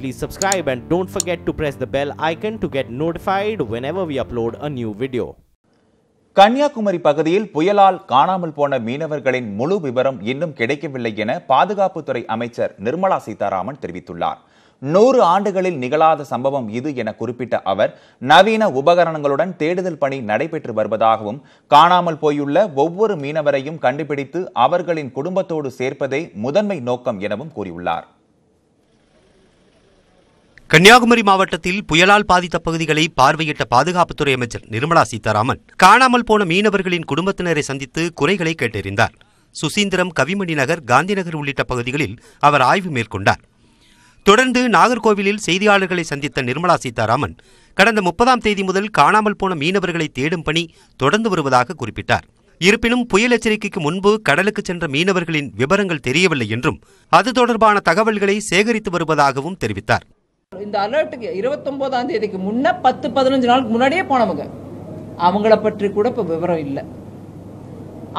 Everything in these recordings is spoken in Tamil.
please subscribe and don't forget to press the bell icon to get notified whenever we upload a new video. Kanyakumari பகுதியில் புயலால் காணாமல் போன மீனவர்களின் முழு விவரம் இன்னும் கிடைக்கவில்லை என பாதுகாப்புத்துறை அமைச்சர் நிர்மலா சீதாராமன் தெரிவித்துள்ளார் நூறு ஆண்டுகளில் நிகழாத சம்பவம் இது என குறிப்பிட்ட அவர் நவீன உபகரணங்களுடன் தேடுதல் பணி நடைபெற்று வருவதாகவும் காணாமல் போயுள்ள ஒவ்வொரு மீனவரையும் கண்டுபிடித்து அவர்களின் குடும்பத்தோடு சேர்ப்பதே முதன்மை நோக்கம் எனவும் கூறியுள்ளார் கன்னியாகுமரி மாவட்டத்தில் புயலால் பாதித்த பகுதிகளை பார்வையிட்ட பாதுகாப்புத்துறை அமைச்சர் நிர்மலா சீதாராமன் காணாமல் போன மீனவர்களின் குடும்பத்தினரை சந்தித்து குறைகளை கேட்டறிந்தார் சுசீந்திரம் கவிமணி நகர் காந்திநகர் உள்ளிட்ட பகுதிகளில் அவர் ஆய்வு மேற்கொண்டார் தொடர்ந்து நாகர்கோவிலில் செய்தியாளர்களை சந்தித்த நிர்மலா சீதாராமன் கடந்த முப்பதாம் தேதி முதல் காணாமல் போன மீனவர்களை தேடும் பணி தொடர்ந்து வருவதாக குறிப்பிட்டார் இருப்பினும் புயல் எச்சரிக்கைக்கு முன்பு கடலுக்கு சென்ற மீனவர்களின் விவரங்கள் தெரியவில்லை என்றும் அது தொடர்பான தகவல்களை சேகரித்து வருவதாகவும் தெரிவித்தார் இந்த அலர்ட்டுக்கு இருபத்தொன்பதாம் தேதிக்கு முன்ன பத்து பதினஞ்சு நாளுக்கு முன்னாடியே போனவங்க அவங்கள பற்றி கூட இப்ப விவரம் இல்ல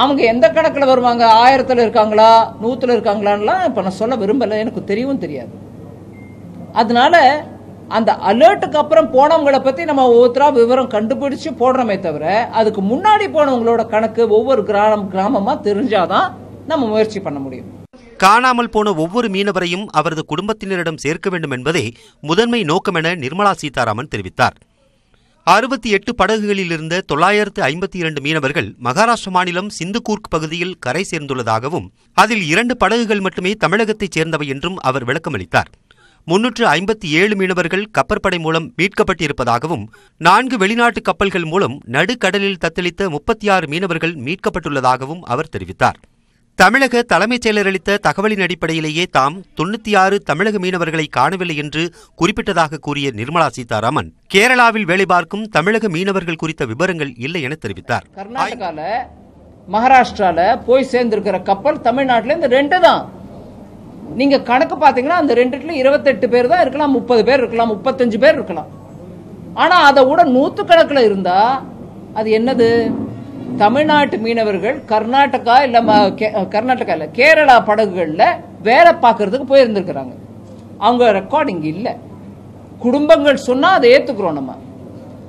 அவங்க எந்த கணக்குல வருவாங்க ஆயிரத்துல இருக்காங்களா நூத்துல இருக்காங்களான்லாம் இப்ப நான் சொல்ல விரும்பலை எனக்கு தெரியவும் தெரியாது அதனால அந்த அலர்ட்டுக்கு அப்புறம் போனவங்களை பத்தி நம்ம ஒவ்வொருத்தரா விவரம் கண்டுபிடிச்சு போடுறோமே தவிர அதுக்கு முன்னாடி போனவங்களோட கணக்கு ஒவ்வொரு கிராமம் கிராமமா தெரிஞ்சாதான் நம்ம முயற்சி பண்ண முடியும் காணாமல் போன ஒவ்வொரு மீனவரையும் அவரது குடும்பத்தினரிடம் சேர்க்க வேண்டும் என்பதே முதன்மை நோக்கம் என நிர்மலா சீதாராமன் தெரிவித்தார் அறுபத்தி எட்டு படகுகளில் இருந்த தொள்ளாயிரத்து ஐம்பத்தி இரண்டு மீனவர்கள் மகாராஷ்டிர மாநிலம் சிந்துகூர்க் பகுதியில் கரை சேர்ந்துள்ளதாகவும் அதில் இரண்டு படகுகள் மட்டுமே தமிழகத்தைச் சேர்ந்தவை என்றும் அவர் விளக்கமளித்தார் முன்னூற்று ஐம்பத்தி ஏழு மீனவர்கள் கப்பற்படை மூலம் மீட்கப்பட்டிருப்பதாகவும் நான்கு வெளிநாட்டு கப்பல்கள் மூலம் நடுக்கடலில் தத்தளித்த முப்பத்தி ஆறு மீனவர்கள் மீட்கப்பட்டுள்ளதாகவும் அவர் தெரிவித்தார் தமிழக தலைமைச் செயலர் அளித்த தகவலின் அடிப்படையிலேயே தாம் தொன்னூத்தி ஆறு தமிழக மீனவர்களை காணவில்லை என்று குறிப்பிட்டதாக கூறிய நிர்மலா சீதாராமன் கேரளாவில் வேலை பார்க்கும் தமிழக மீனவர்கள் குறித்த விவரங்கள் இல்லை என தெரிவித்தார் கர்நாடகால மகாராஷ்டிரால போய் சேர்ந்திருக்கிற கப்பல் தமிழ்நாட்டில இந்த ரெண்டு தான் நீங்க கணக்கு பாத்தீங்கன்னா அந்த ரெண்டுல இருபத்தெட்டு பேர் தான் இருக்கலாம் முப்பது பேர் இருக்கலாம் முப்பத்தஞ்சு பேர் இருக்கலாம் ஆனா அதை விட கணக்குல இருந்தா அது என்னது தமிழ்நாட்டு மீனவர்கள் கர்நாடகா இல்ல கர்நாடகா இல்ல கேரளா படகுகளில் வேலை பார்க்கறதுக்கு போயிருந்திருக்கிறாங்க அவங்க ரெக்கார்டிங் இல்ல இல்லை குடும்பங்கள் சொன்னால் அதை ஏத்துக்கிறோம் நம்ம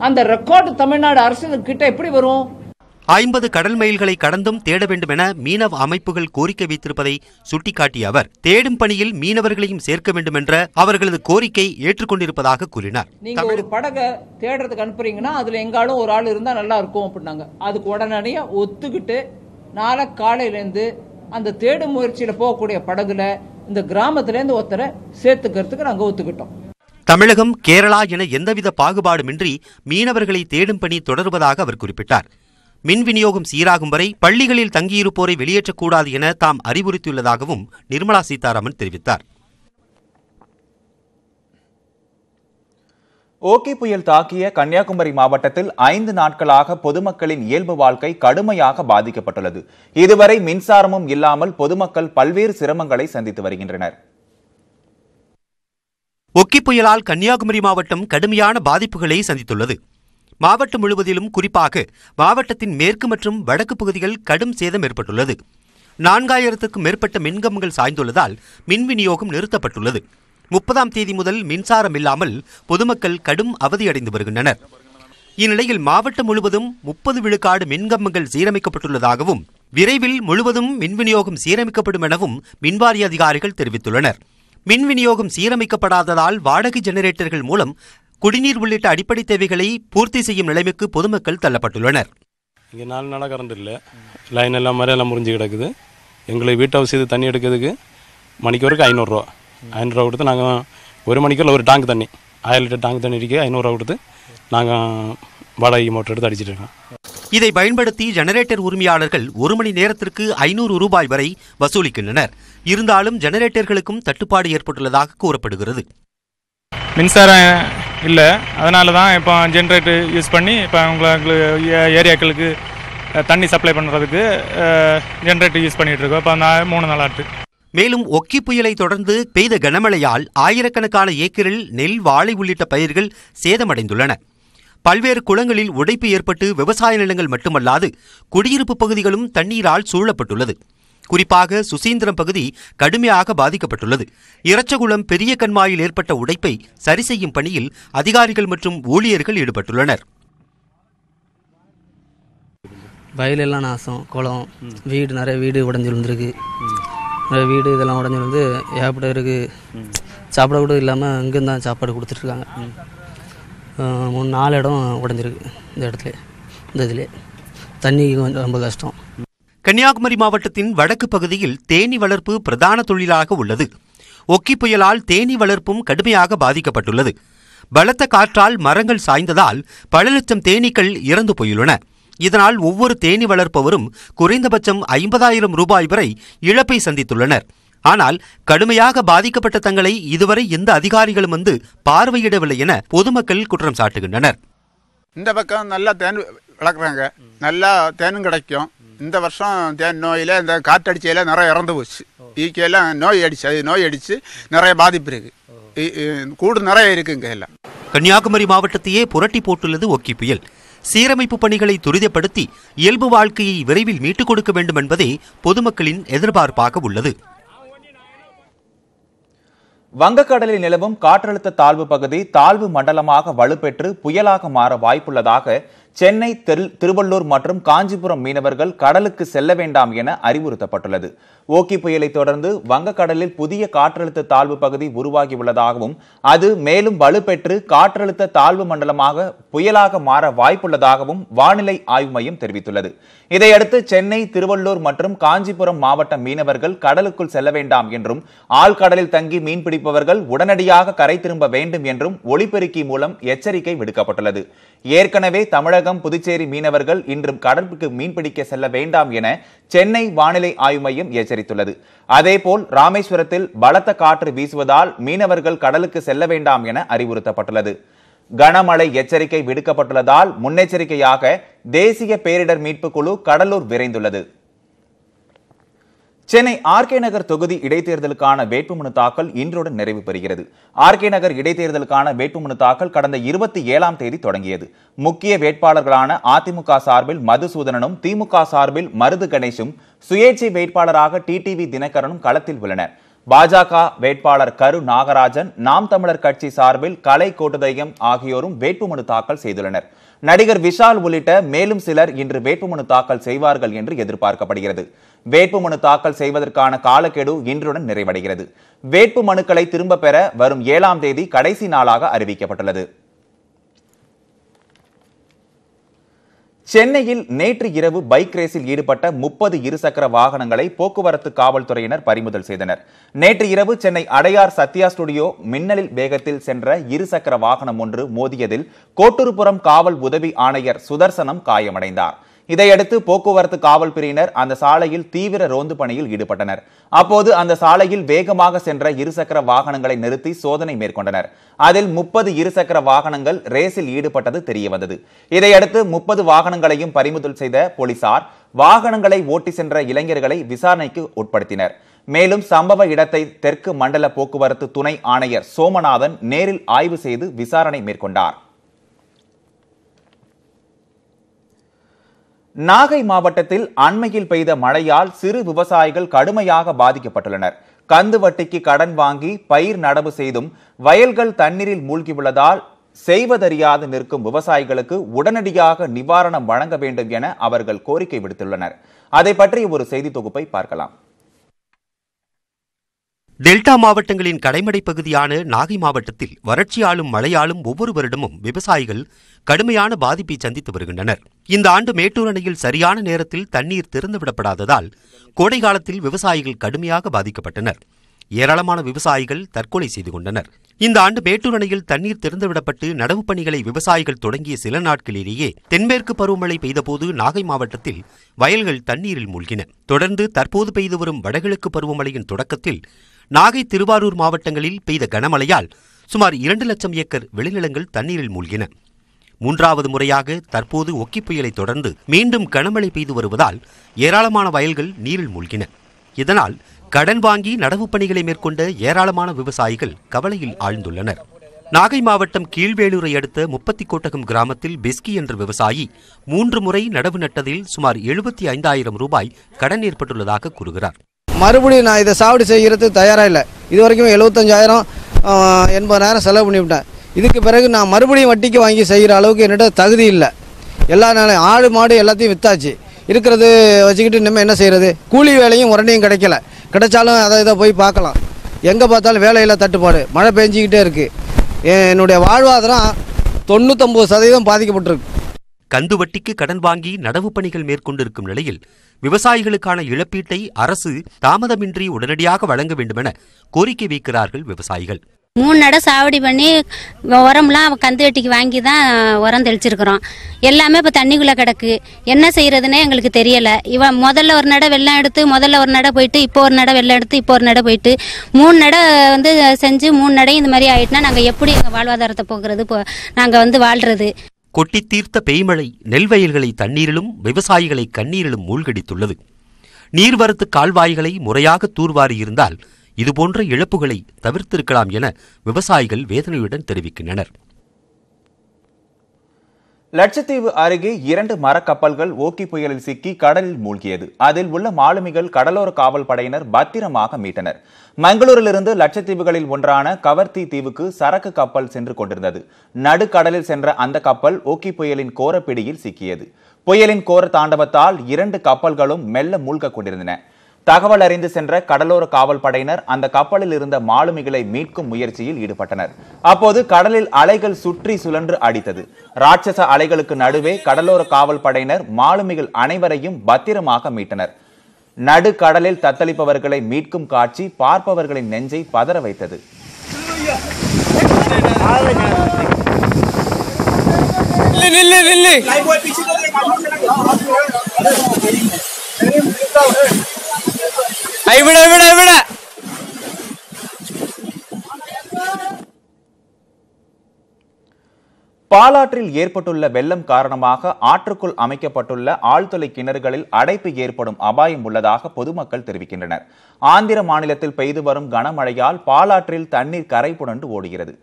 அந்த ரெக்கார்டு தமிழ்நாடு அரசு கிட்ட எப்படி வரும் ஐம்பது கடல் மைல்களை கடந்தும் தேட வேண்டும் என மீனவ அமைப்புகள் கோரிக்கை வைத்திருப்பதை சுட்டிக்காட்டிய அவர் தேடும் பணியில் மீனவர்களையும் சேர்க்க வேண்டும் என்ற அவர்களது கோரிக்கை ஏற்றுக்கொண்டிருப்பதாக கூறினார் நீங்க ஒரு படகை தேடுறதுக்கு அனுப்புறீங்கன்னா அதுல எங்காலும் ஒரு ஆள் இருந்தா நல்லா இருக்கும் அப்படின்னாங்க அதுக்கு உடனடியே ஒத்துக்கிட்டு நாளை காலையிலேருந்து அந்த தேடும் முயற்சியில் போகக்கூடிய படகுல இந்த கிராமத்திலேருந்து ஒருத்தரை சேர்த்துக்கிறதுக்கு நாங்கள் ஒத்துக்கிட்டோம் தமிழகம் கேரளா என எந்தவித பாகுபாடுமின்றி மீனவர்களை தேடும் பணி தொடர்வதாக அவர் குறிப்பிட்டார் மின் விநியோகம் சீராகும் வரை பள்ளிகளில் தங்கியிருப்போரை வெளியேற்றக்கூடாது என தாம் அறிவுறுத்தியுள்ளதாகவும் நிர்மலா சீதாராமன் தெரிவித்தார் ஓகே புயல் தாக்கிய கன்னியாகுமரி மாவட்டத்தில் ஐந்து நாட்களாக பொதுமக்களின் இயல்பு வாழ்க்கை கடுமையாக பாதிக்கப்பட்டுள்ளது இதுவரை மின்சாரமும் இல்லாமல் பொதுமக்கள் பல்வேறு சிரமங்களை சந்தித்து வருகின்றனர் ஒக்கி புயலால் கன்னியாகுமரி மாவட்டம் கடுமையான பாதிப்புகளை சந்தித்துள்ளது மாவட்டம் முழுவதிலும் குறிப்பாக மாவட்டத்தின் மேற்கு மற்றும் வடக்கு பகுதிகள் கடும் சேதம் ஏற்பட்டுள்ளது நான்காயிரத்துக்கும் மேற்பட்ட மின்கம்பங்கள் சாய்ந்துள்ளதால் மின் விநியோகம் நிறுத்தப்பட்டுள்ளது முப்பதாம் தேதி முதல் மின்சாரம் இல்லாமல் பொதுமக்கள் கடும் அவதியடைந்து வருகின்றனர் இந்நிலையில் மாவட்டம் முழுவதும் முப்பது விழுக்காடு மின்கம்பங்கள் சீரமைக்கப்பட்டுள்ளதாகவும் விரைவில் முழுவதும் மின் விநியோகம் சீரமைக்கப்படும் எனவும் மின்வாரிய அதிகாரிகள் தெரிவித்துள்ளனர் மின் விநியோகம் சீரமைக்கப்படாததால் வாடகை ஜெனரேட்டர்கள் மூலம் குடிநீர் உள்ளிட்ட அடிப்படை தேவைகளை பூர்த்தி செய்யும் நிலைமைக்கு பொதுமக்கள் தள்ளப்பட்டுள்ளனர் இங்கே நாலு நாளாக கரண்ட் இல்லை லைன் எல்லாம் மாதிரி எல்லாம் முறிஞ்சு கிடக்குது எங்களை வீட்டு வசதி தண்ணி எடுக்கிறதுக்கு மணிக்கு வரைக்கும் ஐநூறுரூவா ஐநூறுரூவா கொடுத்து நாங்கள் ஒரு மணிக்குள்ள ஒரு டேங்க் தண்ணி ஆயிரம் லிட்டர் டேங்க் தண்ணி அடிக்க ஐநூறுரூவா கொடுத்து நாங்கள் வாடகை மோட்டர் எடுத்து அடிச்சிட்டு இருக்கோம் இதை பயன்படுத்தி ஜெனரேட்டர் உரிமையாளர்கள் ஒரு மணி நேரத்திற்கு ஐநூறு ரூபாய் வரை வசூலிக்கின்றனர் இருந்தாலும் ஜெனரேட்டர்களுக்கும் தட்டுப்பாடு ஏற்பட்டுள்ளதாக கூறப்படுகிறது மின்சாரம் இல்லை அதனால தான் இப்போ ஜென்ரேட்டர் யூஸ் பண்ணி இப்போ உங்களுக்கு ஏரியாக்களுக்கு தண்ணி சப்ளை பண்ணுறதுக்கு ஜென்ரேட்டர் யூஸ் பண்ணிகிட்டு இருக்கோம் இப்போ நான் மூணு நாளாட்டு மேலும் ஒக்கி புயலை தொடர்ந்து பெய்த கனமழையால் ஆயிரக்கணக்கான ஏக்கரில் நெல் வாழை உள்ளிட்ட பயிர்கள் சேதமடைந்துள்ளன பல்வேறு குளங்களில் உடைப்பு ஏற்பட்டு விவசாய நிலங்கள் மட்டுமல்லாது குடியிருப்பு பகுதிகளும் தண்ணீரால் சூழப்பட்டுள்ளது குறிப்பாக சுசீந்திரம் பகுதி கடுமையாக பாதிக்கப்பட்டுள்ளது இறச்சகுளம் பெரிய கண்மாயில் ஏற்பட்ட உடைப்பை சரி செய்யும் பணியில் அதிகாரிகள் மற்றும் ஊழியர்கள் ஈடுபட்டுள்ளனர் வயலெல்லாம் நாசம் குளம் வீடு நிறைய வீடு உடஞ்சி நிறைய வீடு இதெல்லாம் உடஞ்சி விழுந்து ஏகப்பட்ட இருக்கு சாப்பிட கூட இல்லாமல் இங்கே தான் சாப்பாடு கொடுத்துட்ருக்காங்க மூணு நாலு இடம் உடஞ்சிருக்கு இந்த இடத்துல இந்த இதில் தண்ணி கொஞ்சம் ரொம்ப கஷ்டம் கன்னியாகுமரி மாவட்டத்தின் வடக்கு பகுதியில் தேனி வளர்ப்பு பிரதான தொழிலாக உள்ளது ஒக்கி புயலால் தேனி வளர்ப்பும் கடுமையாக பாதிக்கப்பட்டுள்ளது பலத்த காற்றால் மரங்கள் சாய்ந்ததால் பல லட்சம் தேனீக்கள் இறந்து போயுள்ளன இதனால் ஒவ்வொரு தேனி வளர்ப்பவரும் குறைந்தபட்சம் ஐம்பதாயிரம் ரூபாய் வரை இழப்பை சந்தித்துள்ளனர் ஆனால் கடுமையாக பாதிக்கப்பட்ட தங்களை இதுவரை எந்த அதிகாரிகளும் வந்து பார்வையிடவில்லை என பொதுமக்கள் குற்றம் சாட்டுகின்றனர் இந்த பக்கம் நல்லா தேன் வளர்க்குறாங்க நல்லா தேனும் கிடைக்கும் இந்த வருஷம் தேன் நோயில் இந்த காற்றடிச்சையில் நிறைய இறந்து போச்சு ஈக்கையெல்லாம் நோய் அடிச்சு அது நோய் அடித்து நிறைய பாதிப்பு இருக்குது கூடு நிறைய இங்கே எல்லாம் கன்னியாகுமரி மாவட்டத்தையே புரட்டி போட்டுள்ளது ஒக்கி புயல் சீரமைப்பு பணிகளை துரிதப்படுத்தி இயல்பு வாழ்க்கையை விரைவில் மீட்டுக் கொடுக்க வேண்டும் என்பதே பொதுமக்களின் எதிர்பார்ப்பாக உள்ளது வங்கக்கடலில் நிலவும் காற்றழுத்த தாழ்வு பகுதி தாழ்வு மண்டலமாக வலுப்பெற்று புயலாக மாற வாய்ப்புள்ளதாக சென்னை திருவள்ளூர் மற்றும் காஞ்சிபுரம் மீனவர்கள் கடலுக்கு செல்ல வேண்டாம் என அறிவுறுத்தப்பட்டுள்ளது ஓக்கி புயலை தொடர்ந்து வங்கக்கடலில் புதிய காற்றழுத்த தாழ்வு பகுதி உருவாகி உள்ளதாகவும் அது மேலும் வலுப்பெற்று காற்றழுத்த தாழ்வு மண்டலமாக புயலாக மாற வாய்ப்புள்ளதாகவும் வானிலை ஆய்வு மையம் தெரிவித்துள்ளது இதையடுத்து சென்னை திருவள்ளூர் மற்றும் காஞ்சிபுரம் மாவட்ட மீனவர்கள் கடலுக்குள் செல்ல வேண்டாம் என்றும் ஆழ்கடலில் தங்கி மீன்பிடிப்பவர்கள் உடனடியாக கரை திரும்ப வேண்டும் என்றும் ஒளிபெருக்கி மூலம் எச்சரிக்கை விடுக்கப்பட்டுள்ளது ஏற்கனவே தமிழகம் புதுச்சேரி மீனவர்கள் இன்றும் கடலுக்கு மீன்பிடிக்க செல்ல வேண்டாம் என சென்னை வானிலை ஆய்வு மையம் எச்சரித்துள்ளது அதேபோல் ராமேஸ்வரத்தில் பலத்த காற்று வீசுவதால் மீனவர்கள் கடலுக்கு செல்ல வேண்டாம் என அறிவுறுத்தப்பட்டுள்ளது கனமழை எச்சரிக்கை விடுக்கப்பட்டுள்ளதால் முன்னெச்சரிக்கையாக தேசிய பேரிடர் மீட்புக் குழு கடலூர் விரைந்துள்ளது சென்னை ஆர்கே நகர் தொகுதி இடைத்தேர்தலுக்கான வேட்புமனு தாக்கல் இன்றுடன் நிறைவு பெறுகிறது ஆர்கே நகர் இடைத்தேர்தலுக்கான வேட்புமனு தாக்கல் கடந்த இருபத்தி ஏழாம் தேதி தொடங்கியது முக்கிய வேட்பாளர்களான அதிமுக சார்பில் மதுசூதனனும் திமுக சார்பில் மருது கணேஷும் சுயேட்சை வேட்பாளராக டிடிவி தினகரனும் களத்தில் உள்ளனர் பாஜக வேட்பாளர் கரு நாகராஜன் நாம் தமிழர் கட்சி சார்பில் கலை கோட்டுதயம் ஆகியோரும் வேட்புமனு தாக்கல் செய்துள்ளனர் நடிகர் விஷால் உள்ளிட்ட மேலும் சிலர் இன்று வேட்புமனு தாக்கல் செய்வார்கள் என்று எதிர்பார்க்கப்படுகிறது வேட்புமனு தாக்கல் செய்வதற்கான காலக்கெடு இன்றுடன் நிறைவடைகிறது வேட்பு மனுக்களை திரும்ப பெற வரும் ஏழாம் தேதி கடைசி நாளாக அறிவிக்கப்பட்டுள்ளது சென்னையில் நேற்று இரவு பைக் ரேஸில் ஈடுபட்ட முப்பது இருசக்கர வாகனங்களை போக்குவரத்து காவல்துறையினர் பறிமுதல் செய்தனர் நேற்று இரவு சென்னை அடையார் சத்யா ஸ்டுடியோ மின்னலில் வேகத்தில் சென்ற இருசக்கர வாகனம் ஒன்று மோதியதில் கோட்டூர்புரம் காவல் உதவி ஆணையர் சுதர்சனம் காயமடைந்தார் இதையடுத்து போக்குவரத்து காவல் பிரிவினர் அந்த சாலையில் தீவிர ரோந்து பணியில் ஈடுபட்டனர் அப்போது அந்த சாலையில் வேகமாக சென்ற இருசக்கர வாகனங்களை நிறுத்தி சோதனை மேற்கொண்டனர் அதில் முப்பது இருசக்கர வாகனங்கள் ரேஸில் ஈடுபட்டது தெரியவந்தது இதையடுத்து முப்பது வாகனங்களையும் பறிமுதல் செய்த போலீசார் வாகனங்களை ஓட்டி சென்ற இளைஞர்களை விசாரணைக்கு உட்படுத்தினர் மேலும் சம்பவ இடத்தை தெற்கு மண்டல போக்குவரத்து துணை ஆணையர் சோமநாதன் நேரில் ஆய்வு செய்து விசாரணை மேற்கொண்டார் நாகை மாவட்டத்தில் அண்மையில் பெய்த மழையால் சிறு விவசாயிகள் கடுமையாக பாதிக்கப்பட்டுள்ளனர் கந்து வட்டிக்கு கடன் வாங்கி பயிர் நடவு செய்தும் வயல்கள் தண்ணீரில் மூழ்கியுள்ளதால் செய்வதறியாது நிற்கும் விவசாயிகளுக்கு உடனடியாக நிவாரணம் வழங்க வேண்டும் என அவர்கள் கோரிக்கை விடுத்துள்ளனர் அதை பற்றி ஒரு செய்தி தொகுப்பை பார்க்கலாம் டெல்டா மாவட்டங்களின் கடைமடை பகுதியான நாகை மாவட்டத்தில் வறட்சியாலும் மழையாலும் ஒவ்வொரு வருடமும் விவசாயிகள் கடுமையான பாதிப்பை சந்தித்து வருகின்றனர் இந்த ஆண்டு மேட்டூர் அணையில் சரியான நேரத்தில் தண்ணீர் திறந்துவிடப்படாததால் கோடை காலத்தில் விவசாயிகள் கடுமையாக பாதிக்கப்பட்டனர் ஏராளமான விவசாயிகள் தற்கொலை செய்து கொண்டனர் இந்த ஆண்டு மேட்டூர் அணையில் தண்ணீர் திறந்துவிடப்பட்டு நடவு பணிகளை விவசாயிகள் தொடங்கிய சில நாட்களிலேயே தென்மேற்கு பருவமழை பெய்தபோது நாகை மாவட்டத்தில் வயல்கள் தண்ணீரில் மூழ்கின தொடர்ந்து தற்போது பெய்து வரும் வடகிழக்கு பருவமழையின் தொடக்கத்தில் நாகை திருவாரூர் மாவட்டங்களில் பெய்த கனமழையால் சுமார் இரண்டு லட்சம் ஏக்கர் விளைநிலங்கள் தண்ணீரில் மூழ்கின மூன்றாவது முறையாக தற்போது ஒக்கி புயலை தொடர்ந்து மீண்டும் கனமழை பெய்து வருவதால் ஏராளமான வயல்கள் நீரில் மூழ்கின இதனால் கடன் வாங்கி நடவு பணிகளை மேற்கொண்ட ஏராளமான விவசாயிகள் கவலையில் ஆழ்ந்துள்ளனர் நாகை மாவட்டம் கீழ்வேலூரை அடுத்த முப்பத்தி கோட்டகம் கிராமத்தில் பெஸ்கி என்ற விவசாயி மூன்று முறை நடவு நட்டதில் சுமார் எழுபத்தி ஐந்தாயிரம் ரூபாய் கடன் ஏற்பட்டுள்ளதாக கூறுகிறார் மறுபடியும் நான் இதை சாவடி செய்கிறதுக்கு தயாராக இல்லை இது வரைக்கும் எழுபத்தஞ்சாயிரம் எண்பதாயிரம் செலவு பண்ணிவிட்டேன் இதுக்கு பிறகு நான் மறுபடியும் வட்டிக்கு வாங்கி செய்கிற அளவுக்கு என்னிட்ட தகுதி இல்லை எல்லா நாளும் ஆடு மாடு எல்லாத்தையும் விற்றாச்சு இருக்கிறது வச்சுக்கிட்டு இனிமேல் என்ன செய்கிறது கூலி வேலையும் உடனேயும் கிடைக்கல கிடைச்சாலும் அதை இதை போய் பார்க்கலாம் எங்கே பார்த்தாலும் வேலையில் தட்டுப்பாடு மழை பெஞ்சிக்கிட்டே இருக்குது என்னுடைய வாழ்வாதாரம் தொண்ணூத்தொம்பது சதவீதம் பாதிக்கப்பட்டிருக்கு கந்துவட்டிக்கு கடன் வாங்கி நடவு பணிகள் மேற்கொண்டிருக்கும் நிலையில் விவசாயிகளுக்கான இழப்பீட்டை அரசு தாமதமின்றி உடனடியாக வழங்க வேண்டுமென கோரிக்கை வைக்கிறார்கள் விவசாயிகள் மூணு நட சாவடி பண்ணி உரம்லாம் கந்து வெட்டிக்கு வாங்கி தான் உரம் தெளிச்சிருக்கிறோம் எல்லாமே இப்போ தண்ணிக்குள்ளே கிடக்கு என்ன செய்யறதுன்னே எங்களுக்கு தெரியலை இவன் முதல்ல ஒரு நட வெள்ளம் எடுத்து முதல்ல ஒரு நட போயிட்டு இப்போ ஒரு நட வெள்ளம் எடுத்து இப்போ ஒரு நட போயிட்டு மூணு நட வந்து செஞ்சு மூணு நடையும் இந்த மாதிரி ஆயிட்டுனா நாங்கள் எப்படி எங்கள் வாழ்வாதாரத்தை போக்குறது இப்போ நாங்கள் வந்து வாழ்றது தீர்த்த பேய்மழை நெல்வயல்களை தண்ணீரிலும் விவசாயிகளை கண்ணீரிலும் மூழ்கடித்துள்ளது நீர்வரத்து கால்வாய்களை முறையாக தூர்வாரியிருந்தால் இதுபோன்ற இழப்புகளை தவிர்த்திருக்கலாம் என விவசாயிகள் வேதனையுடன் தெரிவிக்கின்றனர் லட்சத்தீவு அருகே இரண்டு மரக்கப்பல்கள் ஓக்கி புயலில் சிக்கி கடலில் மூழ்கியது அதில் உள்ள மாலுமிகள் கடலோர காவல் படையினர் பத்திரமாக மீட்டனர் மங்களூரிலிருந்து லட்சத்தீவுகளில் ஒன்றான கவர்த்தி தீவுக்கு சரக்கு கப்பல் சென்று கொண்டிருந்தது நடுக்கடலில் சென்ற அந்த கப்பல் ஓக்கி புயலின் கோரப்பிடியில் சிக்கியது புயலின் கோர தாண்டவத்தால் இரண்டு கப்பல்களும் மெல்ல மூழ்க கொண்டிருந்தன தகவல் அறிந்து சென்ற கடலோர காவல் படையினர் அந்த கப்பலில் இருந்த மாலுமிகளை மீட்கும் முயற்சியில் ஈடுபட்டனர் அப்போது கடலில் அலைகள் சுற்றி சுழன்று அடித்தது ராட்சச அலைகளுக்கு நடுவே கடலோர காவல் படையினர் மாலுமிகள் அனைவரையும் பத்திரமாக மீட்டனர் நடுக்கடலில் தத்தளிப்பவர்களை மீட்கும் காட்சி பார்ப்பவர்களின் நெஞ்சை பதற வைத்தது நில்லு நில்லு பாலாற்றில் ஏற்பட்டுள்ள வெள்ளம் காரணமாக ஆற்றுக்குள் அமைக்கப்பட்டுள்ள ஆழ்துளை கிணறுகளில் அடைப்பு ஏற்படும் அபாயம் உள்ளதாக பொதுமக்கள் தெரிவிக்கின்றனர் ஆந்திர மாநிலத்தில் பெய்து வரும் கனமழையால் பாலாற்றில் தண்ணீர் கரை புணண்டு ஓடுகிறது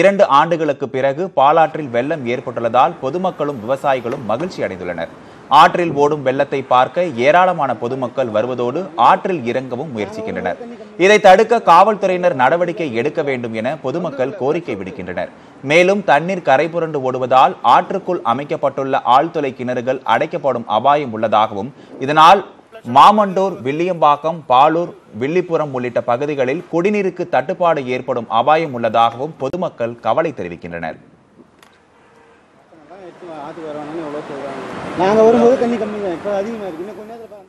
இரண்டு ஆண்டுகளுக்கு பிறகு பாலாற்றில் வெள்ளம் ஏற்பட்டுள்ளதால் பொதுமக்களும் விவசாயிகளும் மகிழ்ச்சி அடைந்துள்ளனர் ஆற்றில் ஓடும் வெள்ளத்தை பார்க்க ஏராளமான பொதுமக்கள் வருவதோடு ஆற்றில் இறங்கவும் முயற்சிக்கின்றனர் இதை தடுக்க காவல்துறையினர் நடவடிக்கை எடுக்க வேண்டும் என பொதுமக்கள் கோரிக்கை விடுக்கின்றனர் மேலும் தண்ணீர் கரை புரண்டு ஓடுவதால் ஆற்றுக்குள் அமைக்கப்பட்டுள்ள ஆழ்துளை கிணறுகள் அடைக்கப்படும் அபாயம் உள்ளதாகவும் இதனால் மாமண்டூர் வில்லியம்பாக்கம் பாலூர் வில்லிபுரம் உள்ளிட்ட பகுதிகளில் குடிநீருக்கு தட்டுப்பாடு ஏற்படும் அபாயம் உள்ளதாகவும் பொதுமக்கள் கவலை தெரிவிக்கின்றனர் நாங்கள் வரும்போது தண்ணி கம்மி தான் இப்போ அதிகமாக இருக்குது இன்னும் நேரத்தில்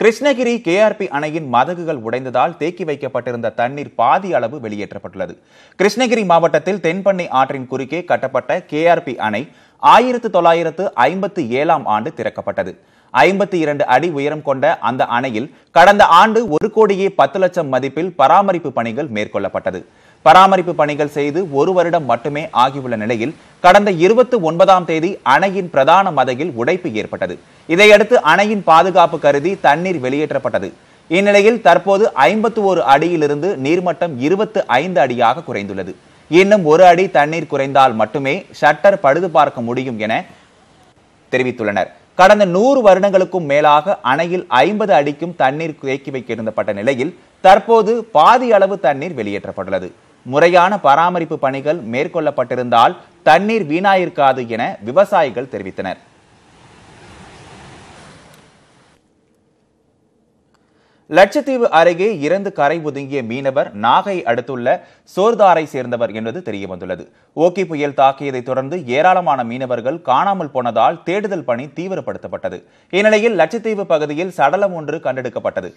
கிருஷ்ணகிரி கேஆர்பி அணையின் மதகுகள் உடைந்ததால் தேக்கி வைக்கப்பட்டிருந்த தண்ணீர் பாதி அளவு வெளியேற்றப்பட்டுள்ளது கிருஷ்ணகிரி மாவட்டத்தில் தென்பண்ணை ஆற்றின் குறுக்கே கட்டப்பட்ட கேஆர்பி அணை ஆயிரத்து தொள்ளாயிரத்து ஐம்பத்தி ஏழாம் ஆண்டு திறக்கப்பட்டது ஐம்பத்தி இரண்டு அடி உயரம் கொண்ட அந்த அணையில் கடந்த ஆண்டு ஒரு கோடியே பத்து லட்சம் மதிப்பில் பராமரிப்பு பணிகள் மேற்கொள்ளப்பட்டது பராமரிப்பு பணிகள் செய்து ஒரு வருடம் மட்டுமே ஆகியுள்ள நிலையில் கடந்த இருபத்தி ஒன்பதாம் தேதி அணையின் பிரதான மதகில் உடைப்பு ஏற்பட்டது இதையடுத்து அணையின் பாதுகாப்பு கருதி தண்ணீர் வெளியேற்றப்பட்டது இந்நிலையில் தற்போது ஐம்பத்தி ஒரு அடியிலிருந்து நீர்மட்டம் இருபத்து ஐந்து அடியாக குறைந்துள்ளது இன்னும் ஒரு அடி தண்ணீர் குறைந்தால் மட்டுமே ஷட்டர் பழுது பார்க்க முடியும் என தெரிவித்துள்ளனர் கடந்த நூறு வருடங்களுக்கும் மேலாக அணையில் ஐம்பது அடிக்கும் தண்ணீர் தேக்கி வைக்கிருந்தப்பட்ட நிலையில் தற்போது பாதி அளவு தண்ணீர் வெளியேற்றப்பட்டுள்ளது முறையான பராமரிப்பு பணிகள் மேற்கொள்ளப்பட்டிருந்தால் தண்ணீர் வீணாயிருக்காது என விவசாயிகள் தெரிவித்தனர் லட்சத்தீவு அருகே இறந்து கரை ஒதுங்கிய மீனவர் நாகை அடுத்துள்ள சோர்தாரை சேர்ந்தவர் என்பது தெரியவந்துள்ளது ஓக்கி புயல் தாக்கியதைத் தொடர்ந்து ஏராளமான மீனவர்கள் காணாமல் போனதால் தேடுதல் பணி தீவிரப்படுத்தப்பட்டது இந்நிலையில் லட்சத்தீவு பகுதியில் சடலம் ஒன்று கண்டெடுக்கப்பட்டது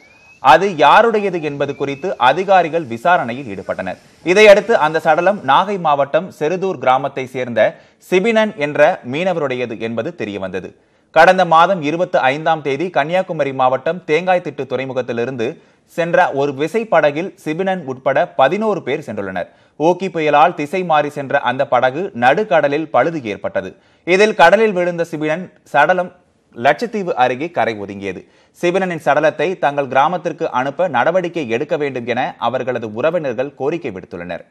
அது யாருடையது என்பது குறித்து அதிகாரிகள் விசாரணையில் ஈடுபட்டனர் இதையடுத்து அந்த சடலம் நாகை மாவட்டம் செருதூர் கிராமத்தை சேர்ந்த சிபினன் என்ற மீனவருடையது என்பது தெரியவந்தது கடந்த மாதம் இருபத்தி ஐந்தாம் தேதி கன்னியாகுமரி மாவட்டம் தேங்காய்த்திட்டு துறைமுகத்திலிருந்து சென்ற ஒரு விசைப்படகில் சிபினன் உட்பட பதினோரு பேர் சென்றுள்ளனர் ஓக்கி புயலால் திசை மாறி சென்ற அந்த படகு நடுக்கடலில் பழுது ஏற்பட்டது இதில் கடலில் விழுந்த சிபினன் சடலம் லட்சத்தீவு அருகே கரை ஒதுங்கியது சிவனனின் சடலத்தை தங்கள் கிராமத்திற்கு அனுப்ப நடவடிக்கை எடுக்க வேண்டும் என அவர்களது உறவினர்கள் கோரிக்கை விடுத்துள்ளனர்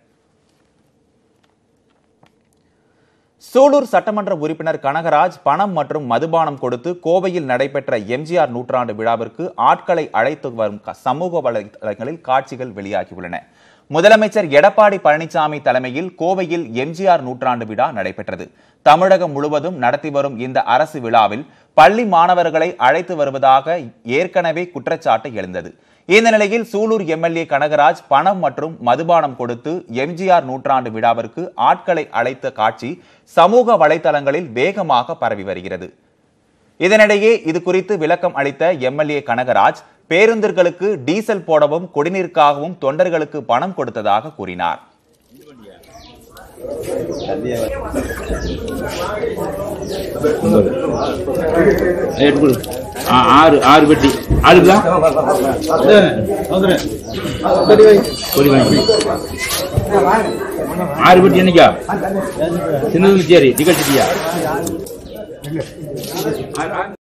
சூலூர் சட்டமன்ற உறுப்பினர் கனகராஜ் பணம் மற்றும் மதுபானம் கொடுத்து கோவையில் நடைபெற்ற எம்ஜிஆர் நூற்றாண்டு விழாவிற்கு ஆட்களை அழைத்து வரும் சமூக வலைதளங்களில் காட்சிகள் வெளியாகியுள்ளன முதலமைச்சர் எடப்பாடி பழனிசாமி தலைமையில் கோவையில் எம்ஜிஆர் நூற்றாண்டு விழா நடைபெற்றது தமிழகம் முழுவதும் நடத்தி வரும் இந்த அரசு விழாவில் பள்ளி மாணவர்களை அழைத்து வருவதாக ஏற்கனவே குற்றச்சாட்டு எழுந்தது இந்த நிலையில் சூலூர் எம்எல்ஏ கனகராஜ் பணம் மற்றும் மதுபானம் கொடுத்து எம்ஜிஆர் நூற்றாண்டு விழாவிற்கு ஆட்களை அழைத்த காட்சி சமூக வலைதளங்களில் வேகமாக பரவி வருகிறது இதனிடையே இது குறித்து விளக்கம் அளித்த எம்எல்ஏ கனகராஜ் பேருந்துகளுக்கு டீசல் போடவும் குடிநீருக்காகவும் தொண்டர்களுக்கு பணம் கொடுத்ததாக கூறினார் ஆறு பெட்டி என்னைக்கா சின்னதுன்னு சரி சரியா Danke.